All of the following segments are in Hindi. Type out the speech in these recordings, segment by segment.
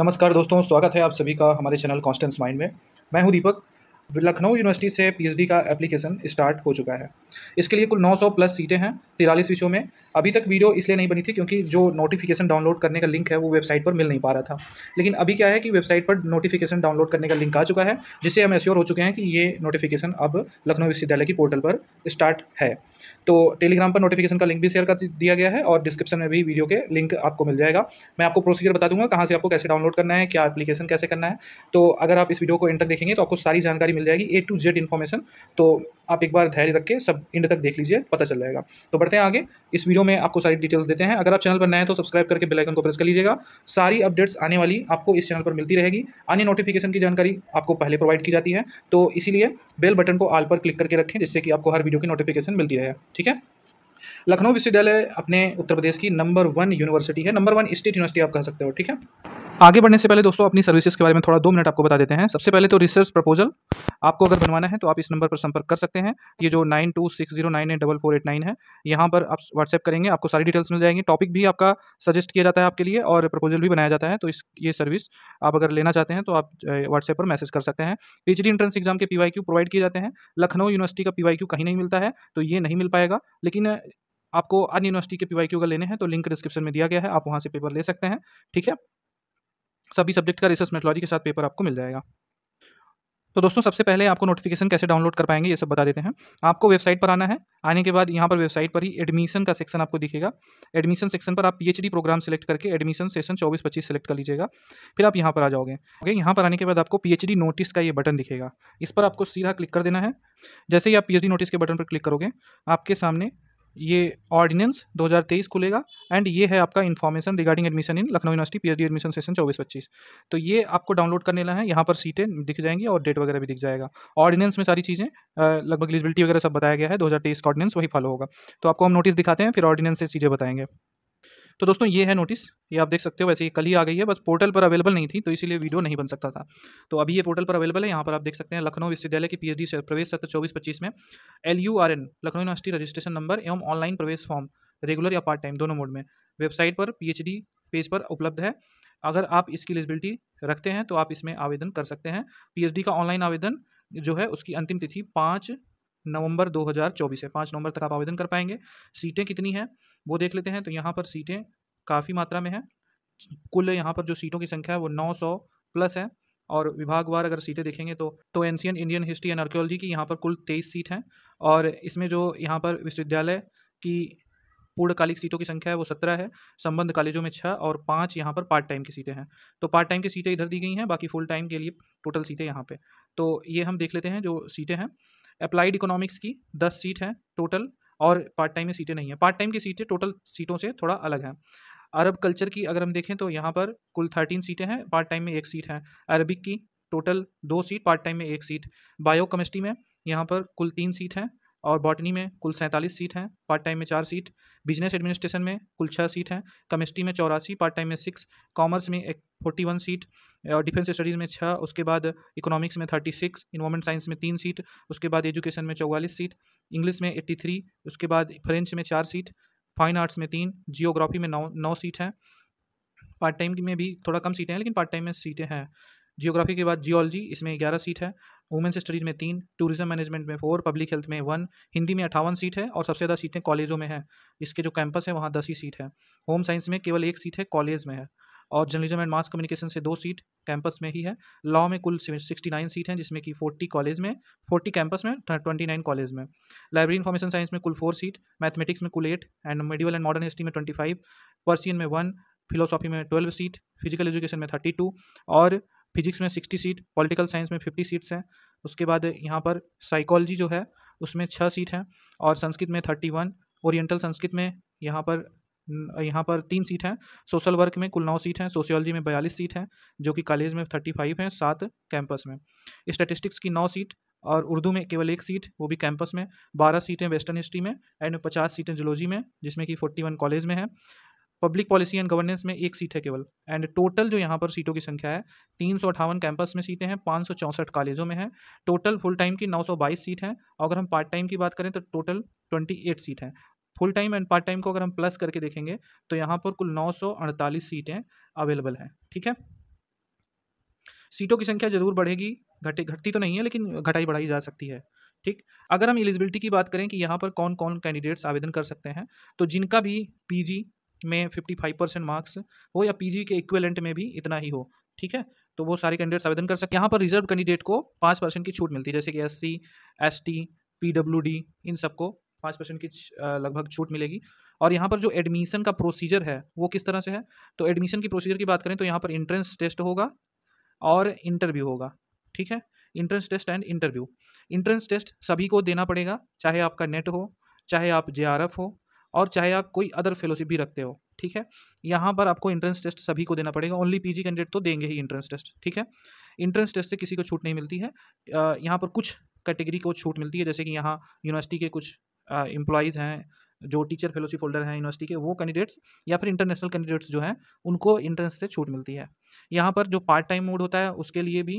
नमस्कार दोस्तों स्वागत है आप सभी का हमारे चैनल कॉन्स्टेंस माइंड में मैं हूं दीपक लखनऊ यूनिवर्सिटी से पीएचडी का एप्लीकेशन स्टार्ट हो चुका है इसके लिए कुल 900 प्लस सीटें हैं तिरालीस विषयों में अभी तक वीडियो इसलिए नहीं बनी थी क्योंकि जो नोटिफिकेशन डाउनलोड करने का लिंक है वो वेबसाइट पर मिल नहीं पा रहा था लेकिन अभी क्या है कि वेबसाइट पर नोटिफिकेशन डाउनलोड करने का लिंक आ चुका है जिससे हम एश्योर हो चुके हैं कि ये नोटिफिकेशन अब लखनऊ विश्वविद्यालय की पोर्टल पर स्टार्ट है तो टेलीग्राम पर नोटिफिकेशन का लिंक भी शेयर कर दिया गया है और डिस्क्रिप्शन में भी वीडियो के लिंक आपको मिल जाएगा मैं आपको प्रोसीजर बता दूंगा कहाँ से आपको कैसे डाउनलोड करना है क्या एप्लीकेशन कैसे करना है तो अगर आप इस वीडियो को एंड तक देखेंगे तो आपको सारी जानकारी मिल जाएगी ए टू जेड इन्फॉर्मेशन तो आप एक बार धैर्य रख के सब इंड तक देख लीजिए पता चल जाएगा तो बढ़ते हैं आगे इस वीडियो वीडियो में आपको सारी डिटेल्स देते हैं अगर आप चैनल पर नए हैं तो सब्सक्राइब करके बेलाइकन को प्रेस कर लीजिएगा सारी अपडेट्स आने वाली आपको इस चैनल पर मिलती रहेगी अन्य नोटिफिकेशन की जानकारी आपको पहले प्रोवाइड की जाती है तो इसीलिए बेल बटन को आल पर क्लिक करके रखें जिससे कि आपको हर वीडियो की नोटिफिकेशन मिलती रहे ठीक है लखनऊ विश्वविद्यालय अपने उत्तर प्रदेश की नंबर वन यूनिवर्सिटी है नंबर वन स्टेट यूनिवर्सिटी आप कह सकते हो ठीक है आगे बढ़ने से पहले दोस्तों अपनी सर्विसेज के बारे में थोड़ा दो मिनट आपको बता देते हैं सबसे पहले तो रिसर्च प्रपोजल आपको अगर बनवाना है तो आप इस नंबर पर संपर्क कर सकते हैं ये जो nine two six zero nine eight double four eight nine है यहाँ पर आप व्हाट्सएप करेंगे आपको सारी डिटेल्स मिल जाएंगी टॉपिक भी आपका सजेस्ट किया जाता है आपके लिए और प्रपोजल भी बनाया जाता है तो इस ये सर्विस आप अगर लेना चाहते हैं तो आप व्हाट्सएप पर मैसेज कर सकते हैं पी एंट्रेंस एग्जाम के पी प्रोवाइड किए जाते हैं लखनऊ यूनिवर्सिटी का पीवाईक्यू कहीं नहीं मिलता है तो ये नहीं मिल पाएगा लेकिन आपको अन्य यूनिवर्सिटी के पी का लेने हैं तो लिंक डिस्क्रिप्शन में दिया गया है आप वहाँ से पेपर ले सकते हैं ठीक है सभी सब्जेक्ट का रिसर्च मेटोलॉजी के साथ पेपर आपको मिल जाएगा तो दोस्तों सबसे पहले आपको नोटिफिकेशन कैसे डाउनलोड कर पाएंगे ये सब बता देते हैं आपको वेबसाइट पर आना है आने के बाद यहाँ पर वेबसाइट पर ही एडमिशन का सेक्शन आपको दिखेगा एडमिशन सेक्शन पर आप पीएचडी प्रोग्राम सेलेक्ट करके एडमिशन सेशन चौबीस पच्चीस सेलेक्ट कर लीजिएगा फिर आप यहाँ पर आ जाओगे ओके यहाँ पर आने के बाद आपको पी नोटिस का ये बटन दिखेगा इस पर आपको सीधा क्लिक कर देना है जैसे ही आप पी नोटिस के बटन पर क्लिक करोगे आपके सामने ये ऑर्डिनेंस 2023 खुलेगा एंड ये है आपका information regarding admission in Lucknow university PhD admission session चौबीस पच्चीस तो ये आपको डाउनलोड करने लगा है यहाँ पर सीटें दिख जाएंगी और डेट वगैरह भी दिख जाएगा ऑर्डिनेंस में सारी चीज़ें लगभग एलिजिबिलिटी वगैरह सब बताया गया है दो हज़ार का ऑर्डिनेंस वही फॉलो होगा तो आपको हम नोटिस दिखाते हैं फिर ऑर्डिनेंस से चीज़ें बताएंगे तो दोस्तों ये है नोटिस ये आप देख सकते हो वैसे ये कल ही आ गई है बस पोर्टल पर अवेलेबल नहीं थी तो इसीलिए वीडियो नहीं बन सकता था तो अभी ये पोर्टल पर अवेलेबल है यहाँ पर आप देख सकते हैं लखनऊ विश्वविद्यालय की पीएचडी से प्रवेश सत्र चौबीस पच्चीस में L U R N Lucknow university registration number एवं ऑनलाइन प्रवेश फॉर्म रेगुलर या पार्ट टाइम दोनों मोड में वेबसाइट पर पी पेज पर उपलब्ध है अगर आप इसकी एलिजिबिलिटी रखते हैं तो आप इसमें आवेदन कर सकते हैं पी का ऑनलाइन आवेदन जो है उसकी अंतिम तिथि पाँच नवंबर 2024 है पाँच नवंबर तक आप आवेदन कर पाएंगे सीटें कितनी हैं वो देख लेते हैं तो यहाँ पर सीटें काफ़ी मात्रा में हैं कुल यहाँ पर जो सीटों की संख्या है वो 900 प्लस है और विभागवार अगर सीटें देखेंगे तो तो NCN Indian history and archaeology की यहाँ पर कुल तेईस सीट हैं और इसमें जो यहाँ पर विश्वविद्यालय की पूर्णकालिक सीटों की संख्या है वो सत्रह है संबंध कॉलेजों में छः और पाँच यहाँ पर पार्ट टाइम की सीटें हैं तो पार्ट टाइम की सीटें इधर दी गई हैं बाकी फुल टाइम के लिए टोटल सीटें यहाँ पर तो ये हम देख लेते हैं जो सीटें हैं अप्लाइड इकोनॉमिक्स की दस सीट हैं टोटल और पार्ट टाइम में सीटें नहीं हैं पार्ट टाइम की सीटें टोटल सीटों से थोड़ा अलग हैं अरब कल्चर की अगर हम देखें तो यहाँ पर कुल थर्टीन सीटें हैं पार्ट टाइम में एक सीट है अरबिक की टोटल दो सीट पार्ट टाइम में एक सीट बायो केमिस्ट्री में यहाँ पर कुल तीन सीट हैं और बॉटनी में कुल सैंतालीस सीट हैं पार्ट टाइम में चार सीट बिजनेस एडमिनिस्ट्रेशन में कुल छः सीट हैं केमिस्ट्री में चौरासी पार्ट टाइम में सिक्स कॉमर्स में एक फोर्टी वन सीट और डिफेंस स्टडीज़ में छः उसके बाद इकोनॉमिक्स में थर्टी सिक्स इन्वायरमेंट साइंस में तीन सीट उसके बाद एजुकेशन में चौवालीस सीट इंग्लिश में एट्टी थ्री उसके बाद फ्रेंच में चार सीट फाइन आर्ट्स में तीन जियोग्राफी में नौ नौ सीट हैं पार्ट टाइम में भी थोड़ा कम सीटें हैं लेकिन पार्ट टाइम में सीटें हैं जियोग्राफी के बाद जियोलॉजी इसमें ग्यारह सीट है वुमेंस स्टडीज़ में तीन टूरिज्म मैनेजमेंट में फोर पब्लिक हेल्थ में वन हिंदी में अठावन सीट है और सबसे ज़्यादा सीटें कॉलेजों में हैं इसके जो कैंपस है वहाँ दस ही सीट है होम साइंस में केवल एक सीट है कॉलेज में है और जर्नलिज्म एंड मास कम्युनिकेशन से दो सीट कैंपस में ही है लॉ में कुल सिक्सटी नाइन सीट हैं जिसमें कि फोर्टी कॉलेज में फोर्टी कैंपस में ट्वेंटी नाइन कॉलेज में लाइब्रेरी इंफॉर्मेशन साइंस में कुल फोर सीट मैथमेटिक्स में कुल eight and medieval and modern history में ट्वेंटी फाइव पर्सियन में वन फिलोसॉफी में ट्वेल्व सीट फिजिकल एजुकेशन में थर्टी टू और फिजिक्स में सिक्सटी सीट पॉलिटिकल साइंस में फिफ्टी सीट्स हैं उसके बाद यहाँ पर साइकोलॉजी जो है उसमें छः सीट हैं और संस्कृत में थर्टी वन ओरिएंटल संस्कृत में यहाँ पर यहाँ पर तीन सीट हैं सोशल वर्क में कुल नौ सीट हैं सोशियोलॉजी में बयालीस सीट हैं जो कि कॉलेज में थर्टी फाइव हैं सात कैंपस में स्टेटिस्टिक्स की नौ सीट और उर्दू में केवल एक सीट वो भी कैंपस में बारह सीटें वेस्टर्न हिस्ट्री में एंड पचास सीटें जोलॉजी में जिसमें कि फोर्टी वन कॉलेज में हैं पब्लिक पॉलिसी एंड गवर्नेंस में एक सीट है केवल एंड टोटल जो यहाँ पर सीटों की संख्या है तीन सौ अठावन कैंपस में सीटें हैं पाँच सौ चौंसठ कॉलेजों में है टोटल फुल टाइम की नौ सौ बाईस सीट हैं अगर हम पार्ट टाइम की बात करें तो टोटल ट्वेंटी एट सीट हैं full time and part time को अगर हम प्लस करके देखेंगे तो यहाँ पर कुल नौ सौ अड़तालीस सीटें अवेलेबल हैं ठीक है सीटों की संख्या ज़रूर बढ़ेगी घटे घटती तो नहीं है लेकिन घटाई बढ़ाई जा सकती है ठीक अगर हम एलिजिबिलिटी की बात करें कि यहाँ पर कौन कौन कैंडिडेट्स आवेदन कर सकते हैं तो जिनका भी पीजी में फिफ्टी फाइव परसेंट मार्क्स हो या पीजी के इक्वेलेंट में भी इतना ही हो ठीक है तो वो सारे कैंडिडेट्स आवेदन कर सकते हैं यहाँ पर रिजर्व कैंडिडेट को पाँच परसेंट की छूट मिलती है जैसे कि S C S T P W D इन सबको पाँच परसेंट की लगभग छूट मिलेगी और यहाँ पर जो एडमिशन का प्रोसीजर है वो किस तरह से है तो एडमिशन की प्रोसीजर की बात करें तो यहाँ पर इंट्रेंस टेस्ट होगा और इंटरव्यू होगा ठीक है entrance test and interview entrance test सभी को देना पड़ेगा चाहे आपका नेट हो चाहे आप जे हो और चाहे आप कोई अदर फेलोशिप भी रखते हो ठीक है यहाँ पर आपको इंट्रेंस टेस्ट सभी को देना पड़ेगा ओनली पीजी कैंडिडेट तो देंगे ही इंट्रेंस टेस्ट ठीक है इंट्रेंस टेस्ट से किसी को छूट नहीं मिलती है यहाँ पर कुछ कैटेगरी को छूट मिलती है जैसे कि यहाँ यूनिवर्सिटी के कुछ एम्प्लॉयज़ हैं जो टीचर फेलोशिप होल्डर हैं यूनिवर्सिटी के वो कैंडिडेट्स या फिर इंटरनेशनल कैंडिडेट्स जो हैं उनको इंट्रेंस से छूट मिलती है यहाँ पर जो पार्ट टाइम मोड होता है उसके लिए भी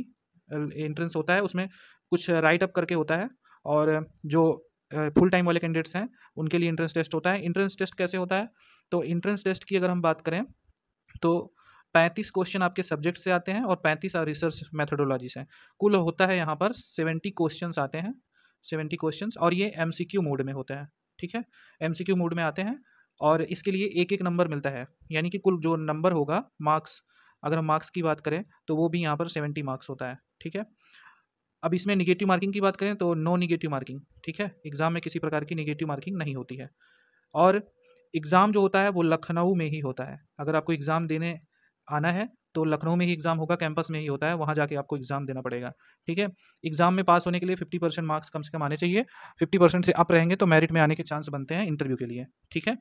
इंट्रेंस होता है उसमें कुछ राइट अप करके होता है और जो फुल टाइम वाले कैंडिडेट्स हैं उनके लिए इंट्रेंस टेस्ट होता है इंट्रेंस टेस्ट कैसे होता है तो इंट्रेंस टेस्ट की अगर हम बात करें तो पैंतीस क्वेश्चन आपके सब्जेक्ट से आते हैं और पैंतीस रिसर्च मैथडोलॉजी से कुल होता है यहाँ पर सेवेंटी क्वेश्चन आते हैं सेवेंटी क्वेश्चन और ये एम मोड में होते हैं ठीक है एम मोड में आते हैं और इसके लिए एक एक नंबर मिलता है यानी कि कुल जो नंबर होगा मार्क्स अगर हम मार्क्स की बात करें तो वो भी यहाँ पर सेवेंटी मार्क्स होता है ठीक है अब इसमें निगेटिव मार्किंग की बात करें तो नो निगेटिव मार्किंग ठीक है एग्ज़ाम में किसी प्रकार की निगेटिव मार्किंग नहीं होती है और एग्ज़ाम जो होता है वो लखनऊ में ही होता है अगर आपको एग्ज़ाम देने आना है तो लखनऊ में ही एग्ज़ाम होगा कैंपस में ही होता है वहाँ जाके आपको एग्ज़ाम देना पड़ेगा ठीक है एग्ज़ाम में पास होने के लिए फिफ्टी परसेंट मार्क्स कम से कम आने चाहिए फिफ्टी परसेंट से आप रहेंगे तो मेरिट में आने के चांस बनते हैं इंटरव्यू के लिए ठीक है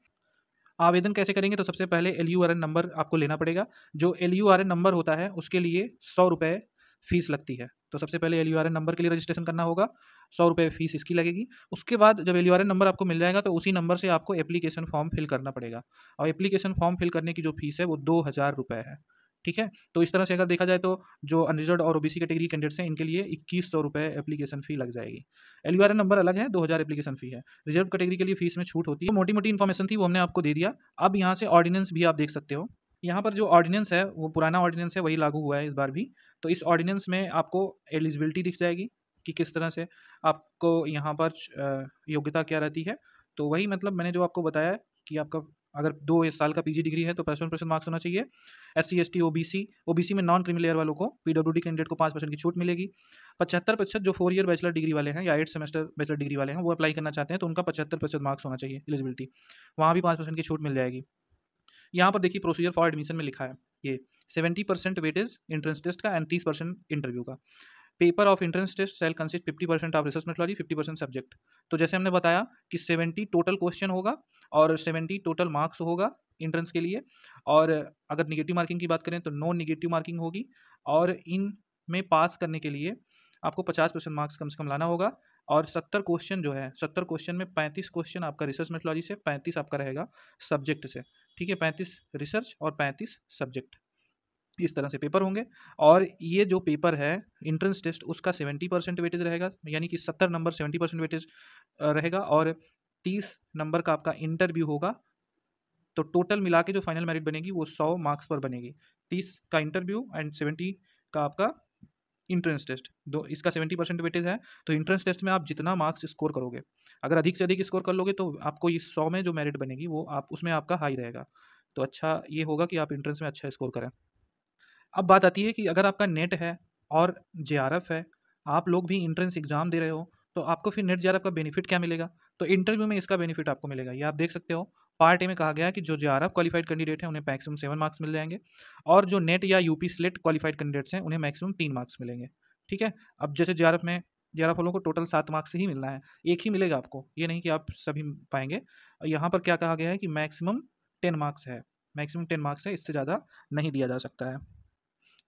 आवेदन कैसे करेंगे तो सबसे पहले L U R N number आपको लेना पड़ेगा जो L U R N number होता है उसके लिए सौ रुपये फ़ीस लगती है तो सबसे पहले एल नंबर के लिए रजिस्ट्रेशन करना होगा सौ रुपये फ़ीस इसकी लगेगी उसके बाद जब एल नंबर आपको मिल जाएगा तो उसी नंबर से आपको एप्लीकेशन फॉर्म फिल करना पड़ेगा और एप्लीकेशन फॉर्म फिल करने की जो फ़ीस है वो दो हज़ार रुपये है ठीक है तो इस तरह से अगर देखा जाए तो जो अनरिजर्व और ओबीसी कैटेगरी कैंडिडेट्स हैं इनके लिए इक्कीस सौ रुपये एप्लीकेशन फ़ी लग जाएगी एल नंबर अलग है दो हज़ार एप्लीकेशन फ़ी है रिजर्व कैटेगरी के लिए फ़ीस में छूट होती है मोटी मोटी इन्फॉर्मेशन थी वो हमने आपको दे दिया अब यहाँ से ऑर्डिनेंस भी आप देख सकते हो यहाँ पर जो ऑर्डिनेंस है वो पुराना ऑर्डिनेंस है वही लागू हुआ है इस बार भी तो इस ऑर्डिनेंस में आपको एलिजिबिलिटी दिख जाएगी कि किस तरह से आपको यहाँ पर योग्यता क्या रहती है तो वही मतलब मैंने जो आपको बताया कि आपका अगर दो साल का पीजी डिग्री है तो पचपन परसेंट मार्क्स होना चाहिए S C S T O B C O B C में नॉन क्रिमिलेयर वालों को पी डब्ल्यू डी कैंडिडेट को पाँच परसेंट की छूट मिलेगी पचहत्तर प्रतिशत जो फोर ईयर बैचलर डिग्री वाले हैं या एट सेमेस्टर बैचलर डिग्री वाले हैं वो अप्लाई करना चाहते हैं तो उनका पचहत्तर मार्क्स होना चाहिए एलिजिबिलिटी वहाँ भी पाँच परसेंट की छूट मिल जाएगी यहाँ पर देखिए प्रोसीजर फॉर एडमिशन में लिखा है ये seventy percent weightage entrance test का एंड तीस परसेंट इंटरव्यू का paper of entrance test shall consist fifty percent of research methodology fifty percent subject तो जैसे हमने बताया कि सेवेंटी टोटल क्वेश्चन होगा और सेवेंटी टोटल मार्क्स होगा इंट्रेंस के लिए और अगर निगेटिव मार्किंग की बात करें तो नो निगेटिव मार्किंग होगी और इन में पास करने के लिए आपको पचास परसेंट मार्क्स कम से कम लाना होगा और सत्तर क्वेश्चन जो है सत्तर क्वेश्चन में पैंतीस क्वेश्चन आपका रिसर्च मेथोलॉजी से पैंतीस आपका रहेगा सब्जेक्ट से ठीक है पैंतीस रिसर्च और पैंतीस सब्जेक्ट इस तरह से पेपर होंगे और ये जो पेपर है इंट्रेंस टेस्ट उसका सेवेंटी परसेंट वेटेज रहेगा यानी कि सत्तर नंबर सेवेंटी परसेंट वेटेज रहेगा और तीस नंबर का आपका इंटरव्यू होगा तो टोटल मिला के जो फाइनल मेरिट बनेगी वो सौ मार्क्स पर बनेगी तीस का इंटरव्यू एंड सेवेंटी का आपका इंट्रेंस टेस्ट दो इसका सेवेंटी परसेंट वेटेज है तो इंट्रेंस टेस्ट में आप जितना मार्क्स स्कोर करोगे अगर अधिक से अधिक स्कोर कर लोगे तो आपको इस सौ में जो मेरिट बनेगी वो आप उसमें आपका हाई रहेगा तो अच्छा ये होगा कि आप इंट्रेंस में अच्छा स्कोर करें अब बात आती है कि अगर आपका नेट है और जे है आप लोग भी इंट्रेंस एग्ज़ाम दे रहे हो तो आपको फिर नेट जे का बेनिफिट क्या मिलेगा तो इंटरव्यू में इसका बेनिफिट आपको मिलेगा ये आप देख सकते हो पार्ट ए में कहा गया है कि जो J R F qualified candidate हैं उन्हें मैक्सिमम सेवन मार्क्स मिल जाएंगे और जो नेट या यूपी स्लेट क्वालिफाइड कैंडिडेट्स हैं उन्हें मैक्सिमम तीन मार्क्स मिलेंगे ठीक है अब जैसे जे में जे आर वालों को टोटल सात मार्क्स ही मिलना है एक ही मिलेगा आपको ये नहीं कि आप सभी पाएंगे यहाँ पर क्या कहा गया है कि मैक्सिमम टेन मार्क्स है मैक्सिमम टेन मार्क्स है इससे ज़्यादा नहीं दिया जा सकता है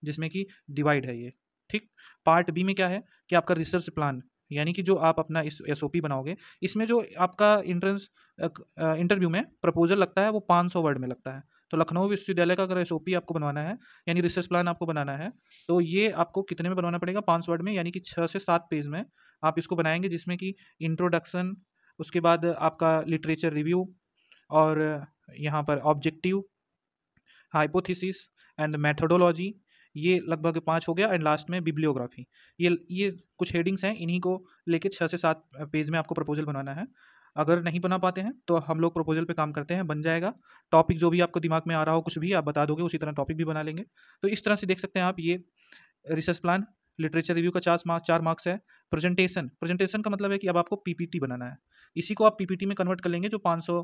जिसमें कि डिवाइड है ये ठीक पार्ट बी में क्या है कि आपका रिसर्च प्लान यानी कि जो आप अपना इस एस बनाओगे इसमें जो आपका इंट्रेंस इंटरव्यू में प्रपोजल लगता है वो 500 वर्ड में लगता है तो लखनऊ विश्वविद्यालय का अगर एस आपको बनवाना है यानी रिसर्च प्लान आपको बनाना है तो ये आपको कितने में बनवाना पड़ेगा पाँच वर्ड में यानी कि छः से सात पेज में आप इसको बनाएंगे जिसमें कि इंट्रोडक्शन उसके बाद आपका लिटरेचर रिव्यू और यहाँ पर ऑब्जेक्टिव हाइपोथिस एंड मैथडोलॉजी ये लगभग पाँच हो गया एंड लास्ट में बिब्लियोग्राफी ये ये कुछ हेडिंग्स हैं इन्हीं को लेके छः से सात पेज में आपको प्रपोजल बनाना है अगर नहीं बना पाते हैं तो हम लोग प्रपोजल पे काम करते हैं बन जाएगा टॉपिक जो भी आपको दिमाग में आ रहा हो कुछ भी आप बता दोगे उसी तरह टॉपिक भी बना लेंगे तो इस तरह से देख सकते हैं आप ये रिसर्च प्लान लिटरेचर रिव्यू का चार मार्क्स चार मार्क्स है प्रेजेंटेशन प्रेजेंटेशन का मतलब है कि अब आपको पीपीटी बनाना है इसी को आप पीपीटी में कन्वर्ट कर लेंगे जो सौ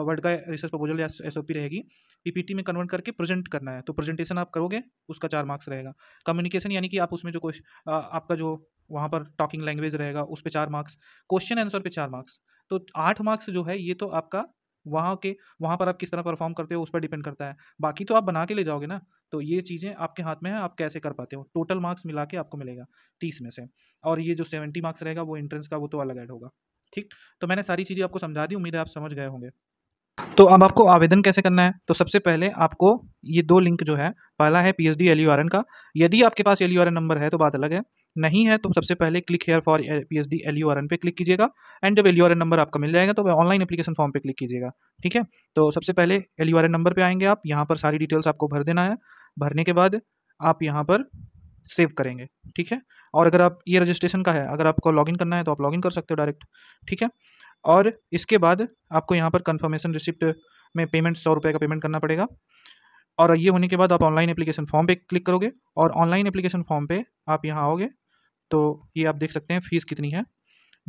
वर्ड का रिसर्च प्रपोजल या एस रहेगी पीपीटी में कन्वर्ट करके प्रेजेंट करना है तो प्रेजेंटेशन आप करोगे उसका चार मार्क्स रहेगा कम्युनिकेशन यानी कि आप उसमें जो क्वेश्चन आपका जो वहाँ पर टॉकिंग लैंग्वेज रहेगा उस पर चार मार्क्स क्वेश्चन आंसर पे चार मार्क्स तो आठ मार्क्स जो है ये तो आपका वहाँ के वहाँ पर आप किस तरह परफॉर्म करते हो उस पर डिपेंड करता है बाकी तो आप बना के ले जाओगे ना तो ये चीज़ें आपके हाथ में है आप कैसे कर पाते हो टोटल मार्क्स मिला के आपको मिलेगा तीस में से और ये जो सेवेंटी मार्क्स रहेगा वो इंट्रेंस का वो तो अलग ऐड होगा ठीक तो मैंने सारी चीज़ें आपको समझा दी उम्मीद है आप समझ गए होंगे तो अब आपको आवेदन कैसे करना है तो सबसे पहले आपको ये दो लिंक जो है पहला है P H D L U R N का यदि आपके पास L U R N number है तो बात अलग है नहीं है तो सबसे पहले click here for P H D L U R N पे क्लिक कीजिएगा एंड जब L U R N number आपका मिल जाएगा तो ऑनलाइन अपलीकेशन फॉर्म पर क्लिक कीजिएगा ठीक है तो सबसे पहले L U R N number पर आएंगे आप यहाँ पर सारी डिटेल्स आपको भर देना है भरने के बाद आप यहाँ पर सेव करेंगे ठीक है और अगर आप ये रजिस्ट्रेशन का है अगर आपको लॉगिन करना है तो आप लॉगिन कर सकते हो डायरेक्ट ठीक है और इसके बाद आपको यहाँ पर कन्फर्मेशन रिसिप्ट में पेमेंट सौ रुपये का पेमेंट करना पड़ेगा और ये होने के बाद आप ऑनलाइन एप्लीकेशन फॉर्म पे क्लिक करोगे और ऑनलाइन एप्लीकेशन फॉर्म पे आप यहाँ आओगे तो ये आप देख सकते हैं फ़ीस कितनी है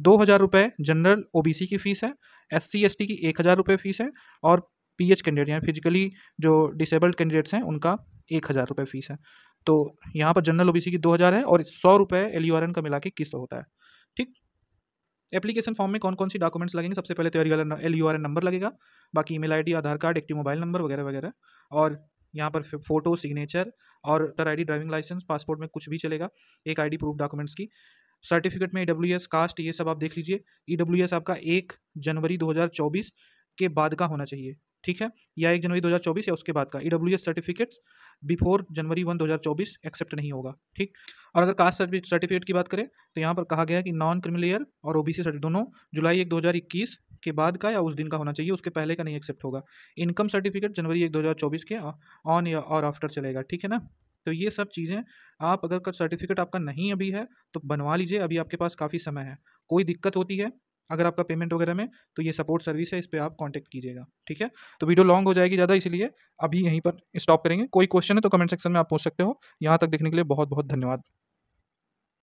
दो हज़ार रुपये जनरल ओ की फ़ीस है एस सी की एक हज़ार रुपये फ़ीस है और पी एच कैंडिडेट यानी फिजिकली जो डिसेबल्ड कैंडिडेट्स हैं उनका एक हज़ार रुपये फ़ीस है तो यहाँ पर जनरल ओ की दो हज़ार है और सौ रुपये एन का मिला के किस्त होता है ठीक एप्लीकेशन फॉर्म में कौन कौन सी डॉक्यूमेंट्स लगेंगे सबसे पहले तैयारी तो वाला L U R N number लगेगा बाकी email ID Aadhaar card active mobile number वगैरह वगैरह और यहाँ पर फोटो सिग्नेचर और टर आई ड्राइविंग लाइसेंस पासपोर्ट में कुछ भी चलेगा एक आई प्रूफ डॉक्यूमेंट्स की सर्टिफिकेट में ई डब्ल्यू एस कास्ट ये सब आप देख लीजिए ई डब्ल्यू एस आपका एक जनवरी दो हज़ार चौबीस के बाद का होना चाहिए ठीक है या एक जनवरी 2024 या उसके बाद का E certificates before January one 2024 accept नहीं होगा ठीक और अगर कास्ट सर्टिफिकेट की बात करें तो यहाँ पर कहा गया है कि नॉन क्रिमिलियर और ओबीसी सर्टिफिकेट दोनों जुलाई एक 2021 के बाद का या उस दिन का होना चाहिए उसके पहले का नहीं एक्सेप्ट होगा इनकम सर्टिफिकेट जनवरी एक दो के ऑन या और आफ्टर चलेगा ठीक है ना तो ये सब चीज़ें आप अगर सर्टिफिकेट आपका नहीं अभी है तो बनवा लीजिए अभी आपके पास काफ़ी समय है कोई दिक्कत होती है अगर आपका पेमेंट वगैरह में तो ये सपोर्ट सर्विस है इस पर आप कॉन्टैक्ट कीजिएगा ठीक है तो वीडियो लॉन्ग हो जाएगी ज़्यादा इसलिए अभी यहीं पर स्टॉप करेंगे कोई क्वेश्चन है तो कमेंट सेक्शन में आप पूछ सकते हो यहाँ तक देखने के लिए बहुत बहुत धन्यवाद